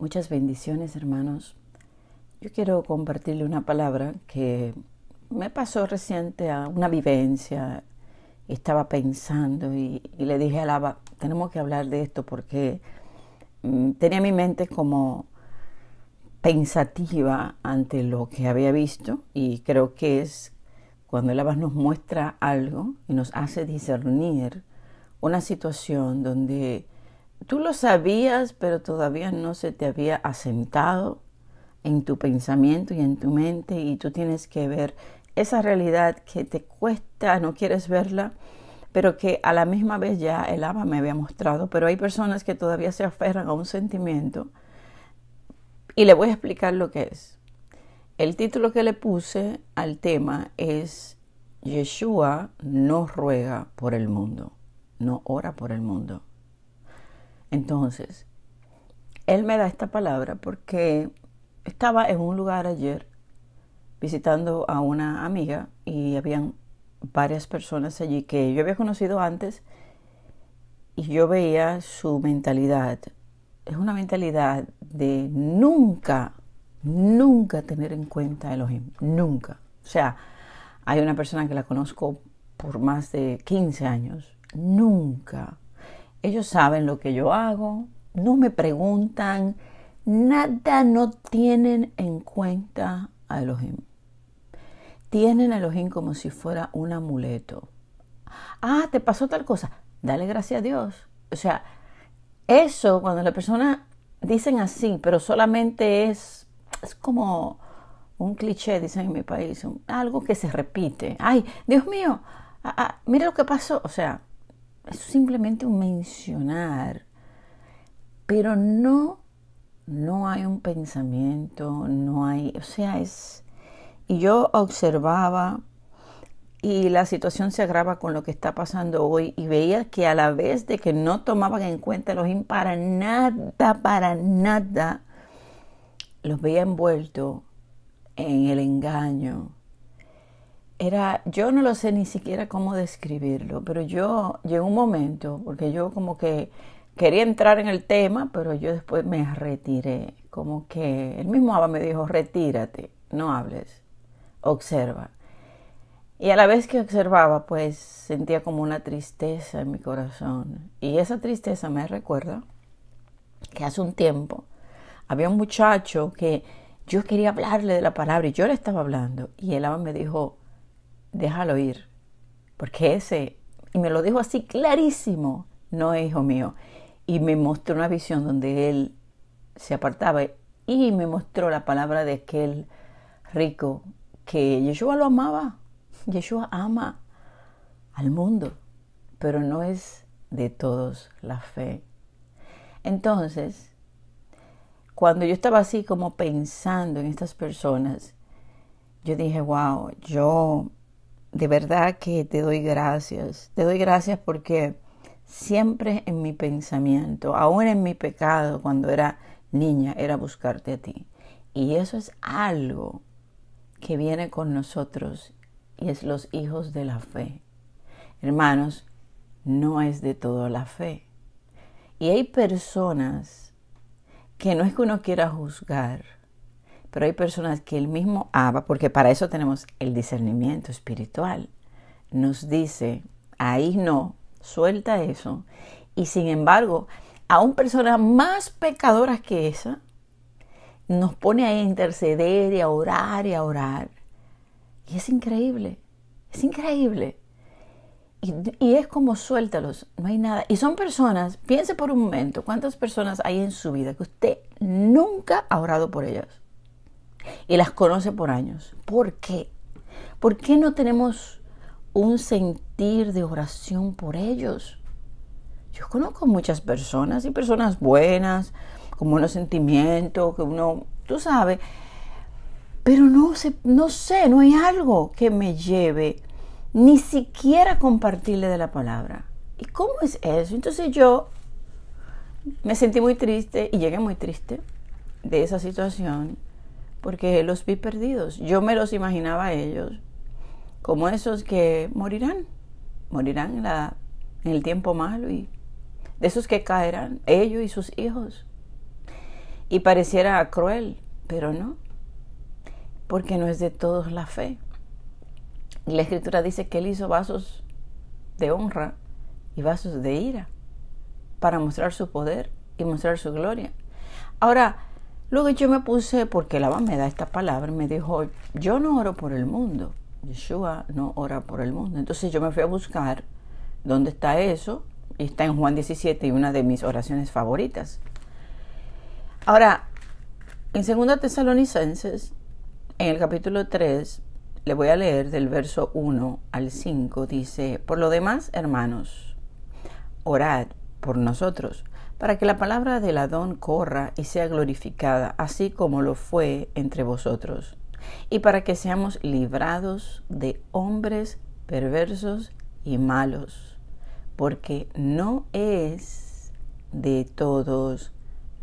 Muchas bendiciones, hermanos. Yo quiero compartirle una palabra que me pasó reciente a una vivencia. Estaba pensando y, le dije a Lava, tenemos que hablar de esto porque mm, tenía mi mente como pensativa ante lo que había visto y creo que es cuando el nos muestra algo y nos hace discernir una situación donde tú lo sabías, pero todavía no se te había asentado en tu pensamiento y en tu mente y tú tienes que ver esa realidad que te cuesta, no quieres verla, pero que a la misma vez ya el ama me había mostrado, pero hay personas que todavía se aferran a un sentimiento y le voy a explicar lo que es. El título que le puse al tema es Yeshua no ruega por el mundo, no ora por el mundo. Entonces, él me da esta palabra porque estaba en un lugar ayer visitando a una amiga y habían varias personas allí que yo había conocido antes y yo veía su mentalidad. Es una mentalidad de nunca, nunca tener en cuenta el Elohim, nunca. O sea, hay una persona que la conozco por más de 15 años, nunca ellos saben lo que yo hago, no me preguntan, nada no tienen en cuenta a Elohim. Tienen a Elohim como si fuera un amuleto. Ah, te pasó tal cosa. Dale gracias a Dios. O sea, eso cuando la persona dicen así, pero solamente es, es como un cliché, dicen en mi país, algo que se repite. Ay, Dios mío, ah, ah, mira lo que pasó. O sea, es simplemente un mencionar, pero no, no hay un pensamiento, no hay, o sea, es... Y yo observaba y la situación se agrava con lo que está pasando hoy y veía que a la vez de que no tomaban en cuenta los in para nada, para nada, los veía envueltos en el engaño, era, yo no lo sé ni siquiera cómo describirlo, pero yo llegó un momento, porque yo como que quería entrar en el tema, pero yo después me retiré, como que el mismo Abba me dijo, retírate, no hables, observa. Y a la vez que observaba, pues sentía como una tristeza en mi corazón. Y esa tristeza me recuerda que hace un tiempo había un muchacho que yo quería hablarle de la palabra y yo le estaba hablando. Y el Abba me dijo, déjalo ir, porque ese, y me lo dijo así clarísimo, no es hijo mío. Y me mostró una visión donde él se apartaba y me mostró la palabra de aquel rico que Yeshua lo amaba. Yeshua ama al mundo, pero no es de todos la fe. Entonces, cuando yo estaba así como pensando en estas personas, yo dije, wow, yo de verdad que te doy gracias. Te doy gracias porque siempre en mi pensamiento, aún en mi pecado cuando era niña, era buscarte a ti. Y eso es algo que viene con nosotros y es los hijos de la fe. Hermanos, no es de todo la fe. Y hay personas que no es que uno quiera juzgar, pero hay personas que el mismo Abba, porque para eso tenemos el discernimiento espiritual, nos dice, ahí no, suelta eso. Y sin embargo, a aún personas más pecadoras que esa, nos pone a interceder y a orar y a orar. Y es increíble, es increíble. Y, y, es como suéltalos, no hay nada. Y son personas, piense por un momento, ¿cuántas personas hay en su vida que usted nunca ha orado por ellas? y las conoce por años. ¿Por qué? ¿Por qué no tenemos un sentir de oración por ellos? Yo conozco muchas personas y personas buenas, con buenos sentimientos, que uno, tú sabes, pero no, sé... no sé, no hay algo que me lleve ni siquiera compartirle de la palabra. ¿Y cómo es eso? Entonces yo me sentí muy triste y llegué muy triste de esa situación porque los vi perdidos. Yo me los imaginaba ellos como esos que morirán, morirán en, el tiempo malo y de esos que caerán, ellos y sus hijos. Y pareciera cruel, pero no, porque no es de todos la fe. la escritura dice que él hizo vasos de honra y vasos de ira para mostrar su poder y mostrar su gloria. Ahora, Luego yo me puse, porque la me da esta palabra, y me dijo, yo no oro por el mundo, Yeshua no ora por el mundo. Entonces yo me fui a buscar dónde está eso, y está en Juan 17 y una de mis oraciones favoritas. Ahora, en 2 Tesalonicenses, en el capítulo 3, le voy a leer del verso 1 al 5, dice, por lo demás, hermanos, orad por nosotros para que la palabra del Adón corra y sea glorificada, así como lo fue entre vosotros, y para que seamos librados de hombres perversos y malos, porque no es de todos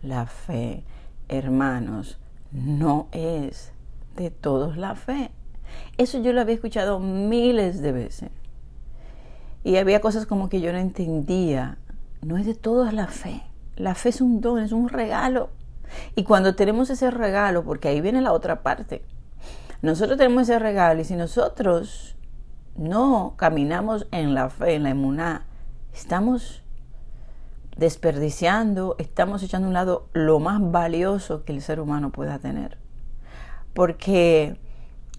la fe, hermanos, no es de todos la fe. Eso yo lo había escuchado miles de veces. Y había cosas como que yo no entendía no es de todos la fe. La fe es un don, es un regalo. Y cuando tenemos ese regalo, porque ahí viene la otra parte, nosotros tenemos ese regalo y si nosotros no caminamos en la fe, en la emuná estamos desperdiciando, estamos echando a un lado lo más valioso que el ser humano pueda tener. Porque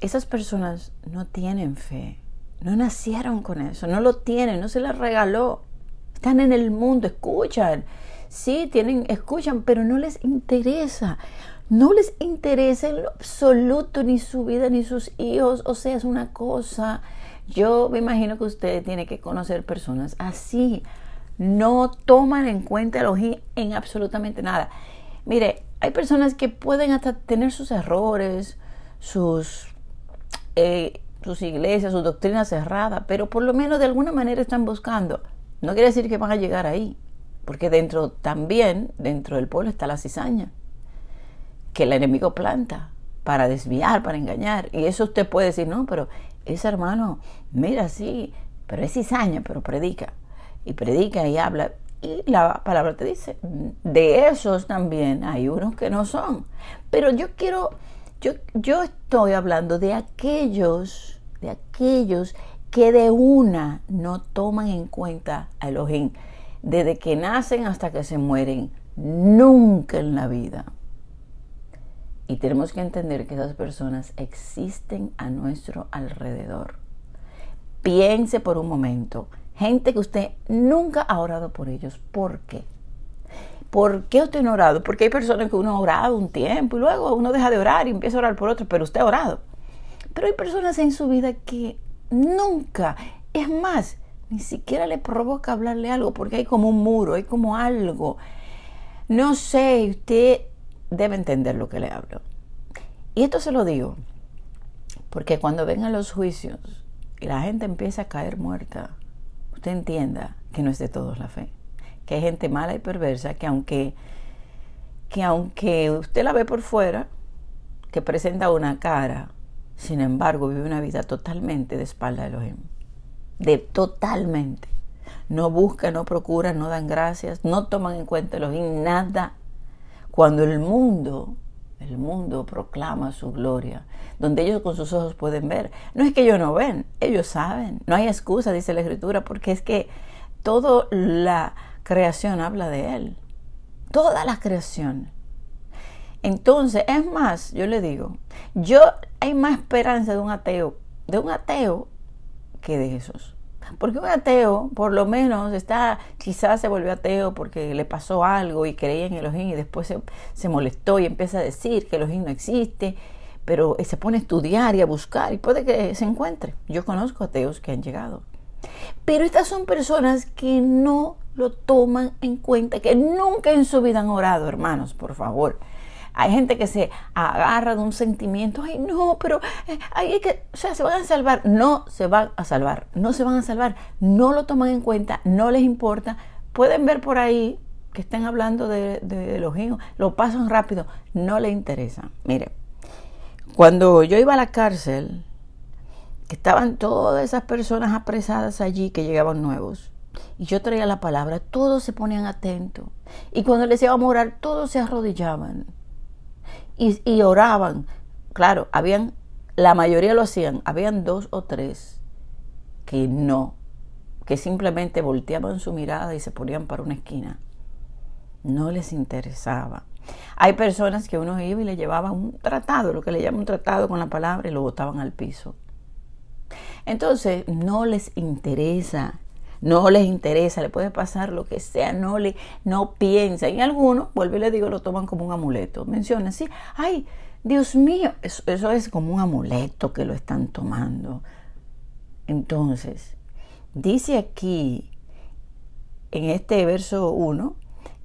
esas personas no tienen fe, no nacieron con eso, no lo tienen, no se les regaló. Están en el mundo, escuchan. Sí, tienen, escuchan, pero no les interesa. No les interesa en lo absoluto ni su vida ni sus hijos. O sea, es una cosa. Yo me imagino que ustedes tienen que conocer personas así. No toman en cuenta los hijos en absolutamente nada. Mire, hay personas que pueden hasta tener sus errores, sus, eh, sus iglesias, sus doctrinas cerradas, pero por lo menos de alguna manera están buscando no quiere decir que van a llegar ahí, porque dentro también, dentro del pueblo está la cizaña, que el enemigo planta para desviar, para engañar. Y eso usted puede decir, no, pero ese hermano, mira, sí, pero es cizaña, pero predica. Y predica y habla. Y la palabra te dice, de esos también hay unos que no son. Pero yo quiero, yo, yo estoy hablando de aquellos, de aquellos que de una no toman en cuenta a Elohim, desde que nacen hasta que se mueren, nunca en la vida. Y tenemos que entender que esas personas existen a nuestro alrededor. Piense por un momento, gente que usted nunca ha orado por ellos, ¿por qué? ¿Por qué usted no ha orado? Porque hay personas que uno ha orado un tiempo y luego uno deja de orar y empieza a orar por otro, pero usted ha orado. Pero hay personas en su vida que Nunca. Es más, ni siquiera le provoca hablarle algo porque hay como un muro, hay como algo. No sé, usted debe entender lo que le hablo. Y esto se lo digo porque cuando vengan los juicios y la gente empieza a caer muerta, usted entienda que no es de todos la fe, que hay gente mala y perversa que aunque que aunque usted la ve por fuera, que presenta una cara sin embargo, vive una vida totalmente de espalda de Elohim. De totalmente. No busca, no procura, no dan gracias, no toman en cuenta Elohim, nada. Cuando el mundo, el mundo proclama su gloria, donde ellos con sus ojos pueden ver. No es que ellos no ven, ellos saben. No hay excusa, dice la Escritura, porque es que toda la creación habla de Él. Toda la creación. Entonces, es más, yo le digo, yo hay más esperanza de un ateo, de un ateo que de esos Porque un ateo, por lo menos, está, quizás se volvió ateo porque le pasó algo y creía en Elohim y después se, molestó y empieza a decir que Elohim no existe, pero eh, se pone a estudiar y a buscar y puede que se encuentre. Yo conozco ateos que han llegado. Pero estas son personas que no lo toman en cuenta, que nunca en su vida han orado, hermanos, por favor. Hay gente que se agarra de un sentimiento, ay no, pero hay eh, que, o sea, se van a salvar. No se van a salvar, no se van a salvar, no lo toman en cuenta, no les importa. Pueden ver por ahí que están hablando de, los hijos, lo pasan rápido, no les interesa. Mire, cuando yo iba a la cárcel, estaban todas esas personas apresadas allí que llegaban nuevos. Y yo traía la palabra, todos se ponían atentos. Y cuando les iba a morar todos se arrodillaban y, oraban. Claro, habían, la mayoría lo hacían, habían dos o tres que no, que simplemente volteaban su mirada y se ponían para una esquina. No les interesaba. Hay personas que uno iba y le llevaba un tratado, lo que le llaman un tratado con la palabra, y lo botaban al piso. Entonces, no les interesa no les interesa, le puede pasar lo que sea, no le, no piensa Y algunos, vuelvo y le digo, lo toman como un amuleto. Menciona así, ay, Dios mío, eso, es como un amuleto que lo están tomando. Entonces, dice aquí, en este verso 1,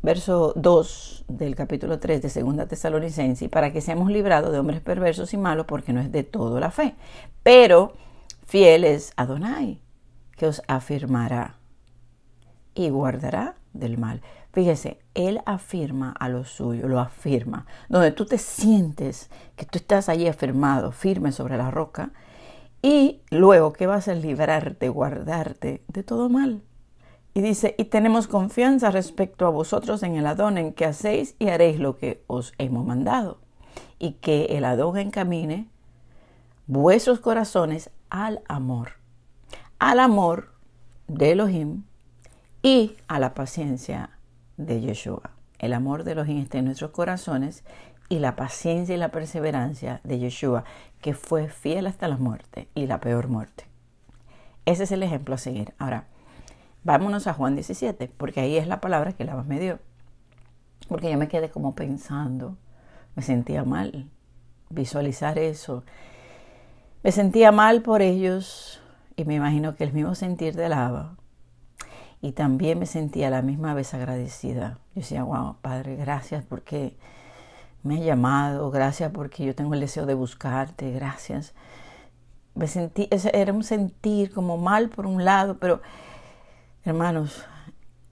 verso 2 del capítulo 3 de Segunda Tesalonicense, para que seamos librados de hombres perversos y malos, porque no es de todo la fe. Pero fieles a Donai que os afirmará y guardará del mal. Fíjese, Él afirma a lo suyo, lo afirma. Donde tú te sientes que tú estás allí afirmado, firme sobre la roca, y luego que vas a librarte, guardarte de todo mal. Y dice, y tenemos confianza respecto a vosotros en el Adón, en que hacéis y haréis lo que os hemos mandado. Y que el Adón encamine vuestros corazones al amor al amor de Elohim y a la paciencia de Yeshua. El amor de Elohim está en nuestros corazones y la paciencia y la perseverancia de Yeshua, que fue fiel hasta la muerte y la peor muerte. Ese es el ejemplo a seguir. Ahora, vámonos a Juan 17, porque ahí es la palabra que la me dio. Porque yo me quedé como pensando, me sentía mal visualizar eso. Me sentía mal por ellos, y me imagino que el mismo sentir del lava. Y también me sentía la misma vez agradecida. Yo decía, wow, Padre, gracias porque me has llamado, gracias porque yo tengo el deseo de buscarte, gracias. Me sentí, era un sentir como mal por un lado, pero hermanos,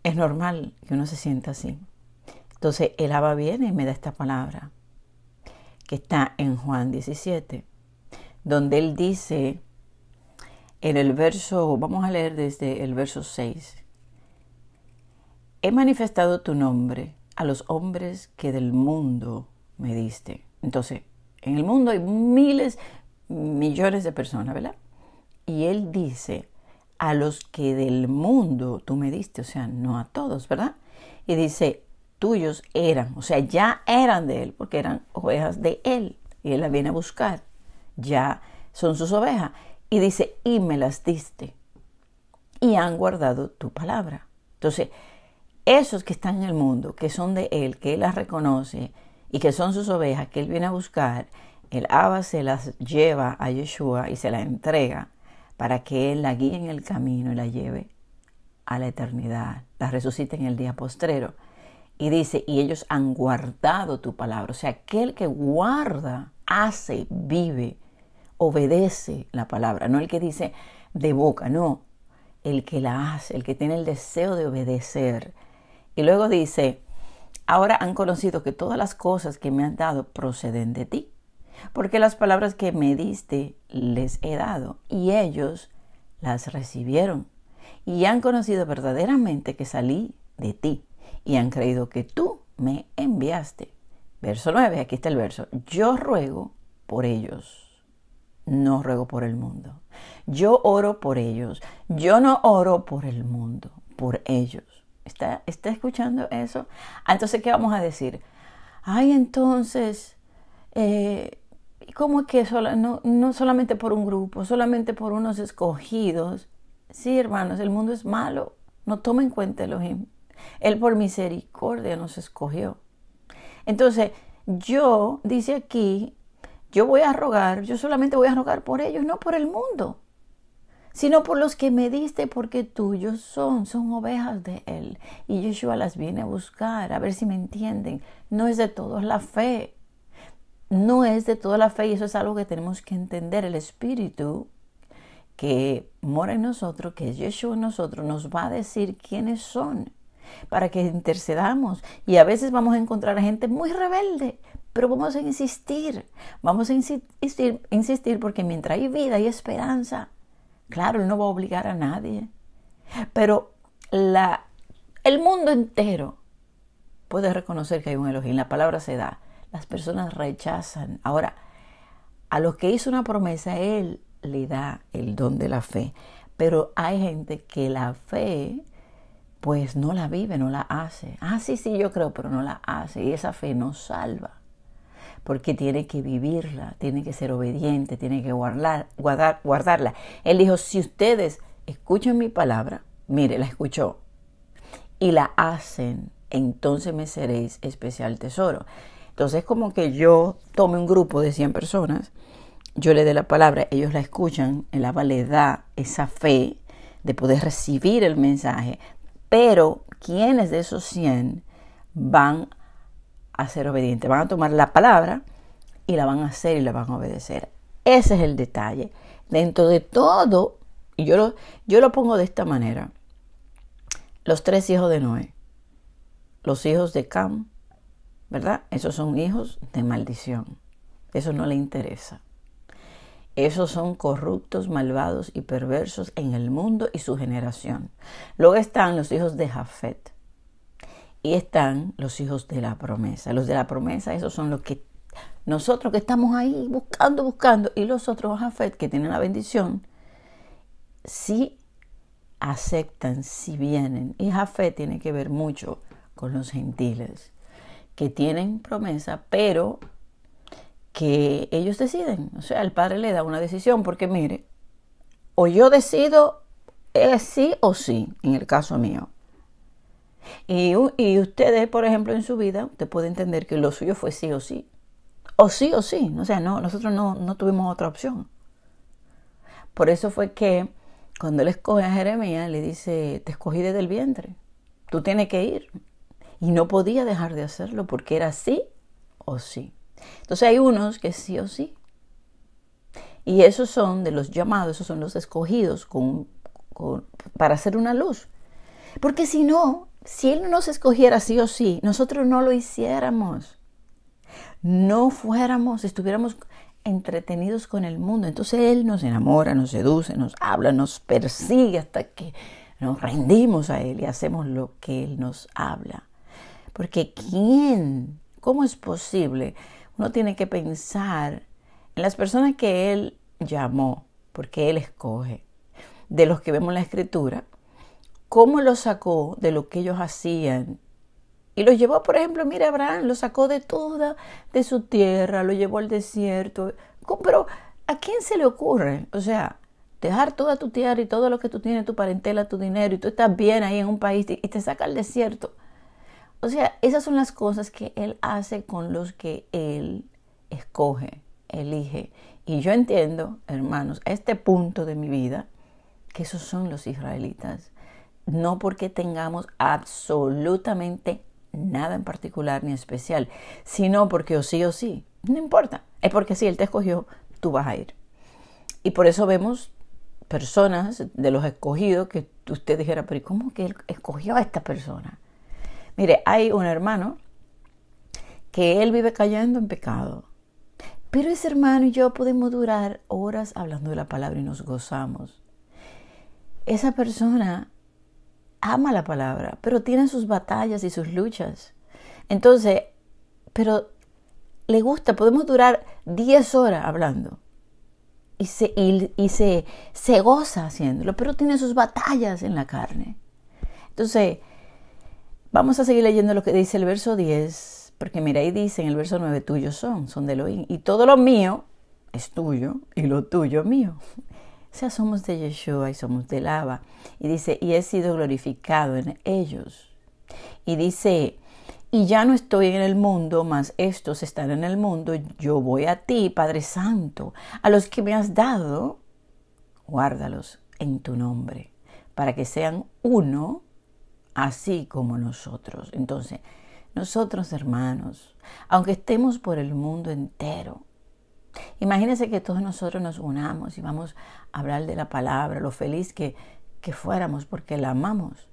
es normal que uno se sienta así. Entonces el Abba viene y me da esta palabra, que está en Juan 17, donde él dice, en el verso, vamos a leer desde el verso 6. He manifestado tu nombre a los hombres que del mundo me diste. Entonces, en el mundo hay miles, millones de personas, ¿verdad? Y él dice, a los que del mundo tú me diste, o sea, no a todos, ¿verdad? Y dice, tuyos eran, o sea, ya eran de él, porque eran ovejas de él, y él las viene a buscar, ya son sus ovejas. Y dice, y me las diste. Y han guardado tu palabra. Entonces, esos que están en el mundo, que son de Él, que Él las reconoce y que son sus ovejas, que Él viene a buscar, el Abba se las lleva a Yeshua y se las entrega para que Él la guíe en el camino y la lleve a la eternidad, la resucite en el día postrero. Y dice, y ellos han guardado tu palabra. O sea, aquel que guarda, hace, vive obedece la palabra, no el que dice de boca, no, el que la hace, el que tiene el deseo de obedecer. Y luego dice, ahora han conocido que todas las cosas que me han dado proceden de ti, porque las palabras que me diste les he dado y ellos las recibieron y han conocido verdaderamente que salí de ti y han creído que tú me enviaste. Verso 9, aquí está el verso, yo ruego por ellos no ruego por el mundo. Yo oro por ellos. Yo no oro por el mundo, por ellos. ¿Está, está escuchando eso? Ah, entonces, ¿qué vamos a decir? Ay, entonces, eh, ¿cómo es que no, solamente por un grupo, solamente por unos escogidos? Sí, hermanos, el mundo es malo. No tomen en cuenta Elohim. Él por misericordia nos escogió. Entonces, yo, dice aquí, yo voy a rogar, yo solamente voy a rogar por ellos, no por el mundo, sino por los que me diste, porque tuyos son, son ovejas de Él. Y Yeshua las viene a buscar, a ver si me entienden. No es de todos la fe, no es de toda la fe y eso es algo que tenemos que entender. El Espíritu que mora en nosotros, que es Yeshua en nosotros, nos va a decir quiénes son para que intercedamos. Y a veces vamos a encontrar a gente muy rebelde, pero vamos a insistir, vamos a insistir, insistir porque mientras hay vida y esperanza, claro, Él no va a obligar a nadie. Pero la, el mundo entero puede reconocer que hay un elogio En la palabra se da, las personas rechazan. Ahora, a los que hizo una promesa, Él le da el don de la fe. Pero hay gente que la fe, pues no la vive, no la hace. Ah, sí, sí, yo creo, pero no la hace. Y esa fe no salva porque tiene que vivirla, tiene que ser obediente, tiene que guardarla. Él dijo, si ustedes escuchan mi palabra, mire, la escuchó, y la hacen, entonces me seréis especial tesoro. Entonces como que yo tome un grupo de 100 personas, yo le dé la palabra, ellos la escuchan, la la le da esa fe de poder recibir el mensaje, pero ¿quiénes de esos 100 van a ser obediente. van a tomar la palabra y la van a hacer y la van a obedecer. Ese es el detalle. Dentro de todo, y yo lo, yo lo pongo de esta manera, los tres hijos de Noé, los hijos de Cam, ¿verdad? Esos son hijos de maldición. Eso no le interesa. Esos son corruptos, malvados y perversos en el mundo y su generación. Luego están los hijos de Jafet, y están los hijos de la promesa. Los de la promesa, esos son los que nosotros que estamos ahí buscando, buscando, y los otros Jafet que tienen la bendición, si aceptan, si vienen. Y Jafet tiene que ver mucho con los gentiles, que tienen promesa, pero que ellos deciden. O sea, el padre le da una decisión, porque mire, o yo decido es eh, sí o sí, en el caso mío, y, y, ustedes, por ejemplo, en su vida, usted puede entender que lo suyo fue sí o sí. O sí o sí. O sea, no, nosotros no, no tuvimos otra opción. Por eso fue que cuando él escoge a Jeremías, le dice, te escogí desde el vientre. Tú tienes que ir. Y no podía dejar de hacerlo porque era sí o sí. Entonces hay unos que sí o sí. Y esos son de los llamados, esos son los escogidos con, para hacer una luz. Porque si no, si Él nos escogiera sí o sí, nosotros no lo hiciéramos. No fuéramos, estuviéramos entretenidos con el mundo. Entonces Él nos enamora, nos seduce, nos habla, nos persigue hasta que nos rendimos a Él y hacemos lo que Él nos habla. Porque ¿quién? ¿Cómo es posible? Uno tiene que pensar en las personas que Él llamó, porque Él escoge. De los que vemos la escritura, cómo lo sacó de lo que ellos hacían. Y lo llevó, por ejemplo, mira, Abraham lo sacó de toda, de su tierra, lo llevó al desierto. Pero, ¿a quién se le ocurre? O sea, dejar toda tu tierra y todo lo que tú tienes, tu parentela, tu dinero, y tú estás bien ahí en un país y te saca al desierto. O sea, esas son las cosas que Él hace con los que Él escoge, elige. Y yo entiendo, hermanos, a este punto de mi vida, que esos son los israelitas no porque tengamos absolutamente nada en particular ni especial, sino porque o sí o sí, no importa, es porque si Él te escogió, tú vas a ir. Y por eso vemos personas de los escogidos que usted dijera, pero ¿cómo que Él escogió a esta persona? Mire, hay un hermano que él vive cayendo en pecado. Pero ese hermano y yo podemos durar horas hablando de la palabra y nos gozamos. Esa persona ama la palabra, pero tiene sus batallas y sus luchas. Entonces, pero le gusta, podemos durar 10 horas hablando y, se, y, se, goza haciéndolo, pero tiene sus batallas en la carne. Entonces, vamos a seguir leyendo lo que dice el verso 10, porque mira, ahí dice en el verso 9, tuyos son, son de Elohim, y todo lo mío es tuyo y lo tuyo mío. O sea, somos de Yeshua y somos de Lava. Y dice, y he sido glorificado en ellos. Y dice, y ya no estoy en el mundo, mas estos están en el mundo. Yo voy a ti, Padre Santo, a los que me has dado, guárdalos en tu nombre, para que sean uno, así como nosotros. Entonces, nosotros hermanos, aunque estemos por el mundo entero, Imagínense que todos nosotros nos unamos y vamos a hablar de la palabra, lo feliz que, que fuéramos porque la amamos.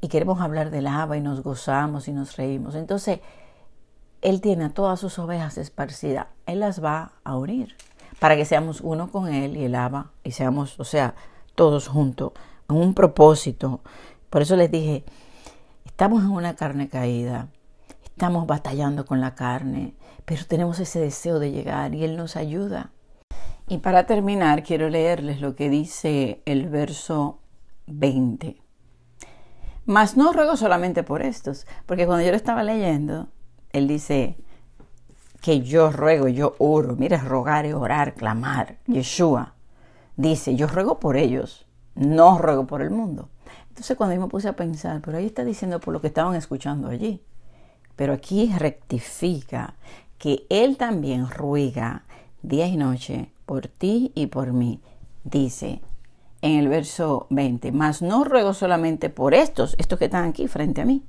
Y queremos hablar del Abba y nos gozamos y nos reímos. Entonces, Él tiene a todas sus ovejas esparcidas. Él las va a unir para que seamos uno con Él y el Abba y seamos, o sea, todos juntos, en un propósito. Por eso les dije, estamos en una carne caída estamos batallando con la carne, pero tenemos ese deseo de llegar y Él nos ayuda. Y para terminar, quiero leerles lo que dice el verso 20. Mas no ruego solamente por estos, porque cuando yo lo estaba leyendo, Él dice que yo ruego, yo oro. Mira, rogar es orar, clamar. Yeshua dice, yo ruego por ellos, no ruego por el mundo. Entonces cuando yo me puse a pensar, pero ahí está diciendo por lo que estaban escuchando allí. Pero aquí rectifica que Él también ruega día y noche por ti y por mí. Dice en el verso 20, mas no ruego solamente por estos, estos que están aquí frente a mí,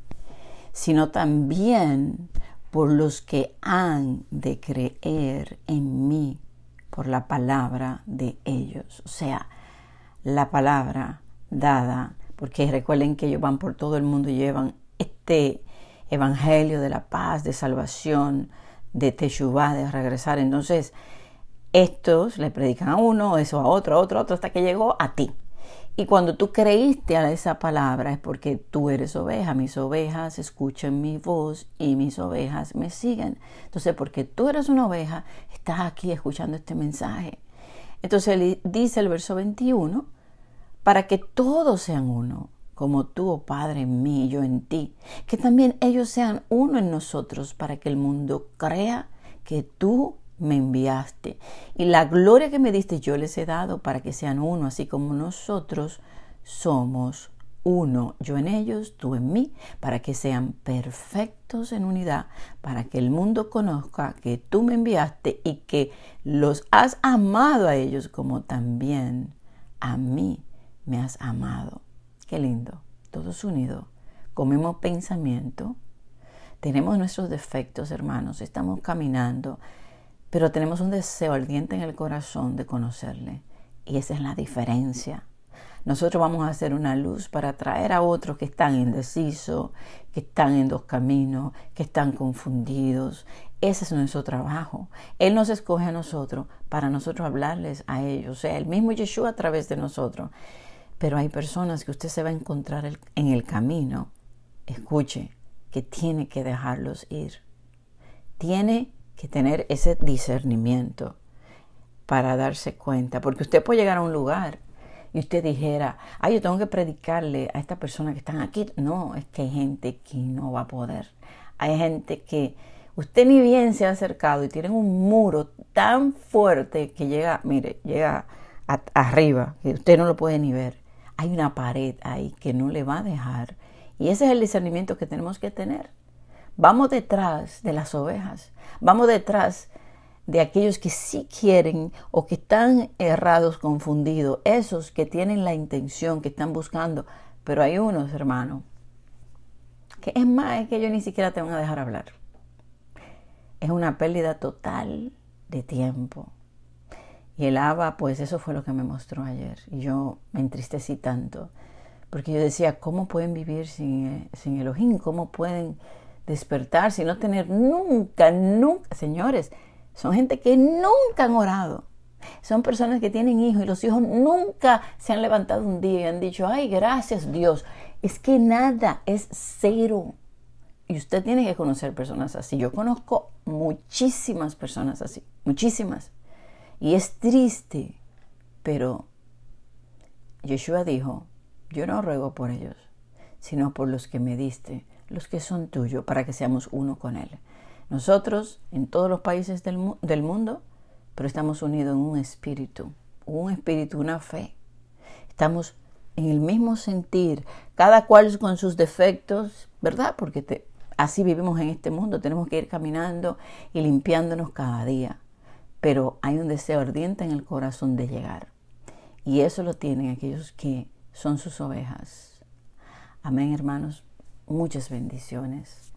sino también por los que han de creer en mí por la palabra de ellos. O sea, la palabra dada, porque recuerden que ellos van por todo el mundo y llevan este evangelio de la paz, de salvación, de Teshuvah, de regresar. Entonces, estos le predican a uno, eso a otro, a otro, a otro, hasta que llegó a ti. Y cuando tú creíste a esa palabra es porque tú eres oveja, mis ovejas escuchan mi voz y mis ovejas me siguen. Entonces, porque tú eres una oveja, estás aquí escuchando este mensaje. Entonces dice el verso 21, para que todos sean uno, como tú, oh Padre, en mí y yo en ti, que también ellos sean uno en nosotros, para que el mundo crea que tú me enviaste. Y la gloria que me diste yo les he dado para que sean uno, así como nosotros somos uno, yo en ellos, tú en mí, para que sean perfectos en unidad, para que el mundo conozca que tú me enviaste y que los has amado a ellos como también a mí me has amado. Qué lindo. Todos unidos. Comemos pensamiento. Tenemos nuestros defectos, hermanos. Estamos caminando. Pero tenemos un deseo ardiente en el corazón de conocerle. Y esa es la diferencia. Nosotros vamos a hacer una luz para atraer a otros que están indecisos, que están en dos caminos, que están confundidos. Ese es nuestro trabajo. Él nos escoge a nosotros para nosotros hablarles a ellos. sea, el mismo Yeshua a través de nosotros. Pero hay personas que usted se va a encontrar en el camino, escuche, que tiene que dejarlos ir. Tiene que tener ese discernimiento para darse cuenta, porque usted puede llegar a un lugar y usted dijera, ay, yo tengo que predicarle a esta persona que están aquí. No, es que hay gente que no va a poder. Hay gente que usted ni bien se ha acercado y tienen un muro tan fuerte que llega, mire, llega arriba, que usted no lo puede ni ver hay una pared ahí que no le va a dejar. Y ese es el discernimiento que tenemos que tener. Vamos detrás de las ovejas, vamos detrás de aquellos que sí quieren o que están errados, confundidos, esos que tienen la intención, que están buscando, pero hay unos, hermano, que es más, es que ellos ni siquiera te van a dejar hablar. Es una pérdida total de tiempo. Y el ABA, pues eso fue lo que me mostró ayer. Y yo me entristecí tanto, porque yo decía, ¿cómo pueden vivir sin, eh, sin ojín? ¿Cómo pueden despertar sin no tener nunca, nunca? Señores, son gente que nunca han orado. Son personas que tienen hijos y los hijos nunca se han levantado un día y han dicho, ay, gracias Dios. Es que nada, es cero. Y usted tiene que conocer personas así. Yo conozco muchísimas personas así, muchísimas. Y es triste, pero Yeshua dijo, yo no ruego por ellos, sino por los que me diste, los que son tuyos, para que seamos uno con Él. Nosotros, en todos los países del, mundo, pero estamos unidos en un espíritu, un espíritu, una fe. Estamos en el mismo sentir, cada cual con sus defectos, ¿verdad? Porque así vivimos en este mundo, tenemos que ir caminando y limpiándonos cada día pero hay un deseo ardiente en el corazón de llegar. Y eso lo tienen aquellos que son sus ovejas. Amén, hermanos. Muchas bendiciones.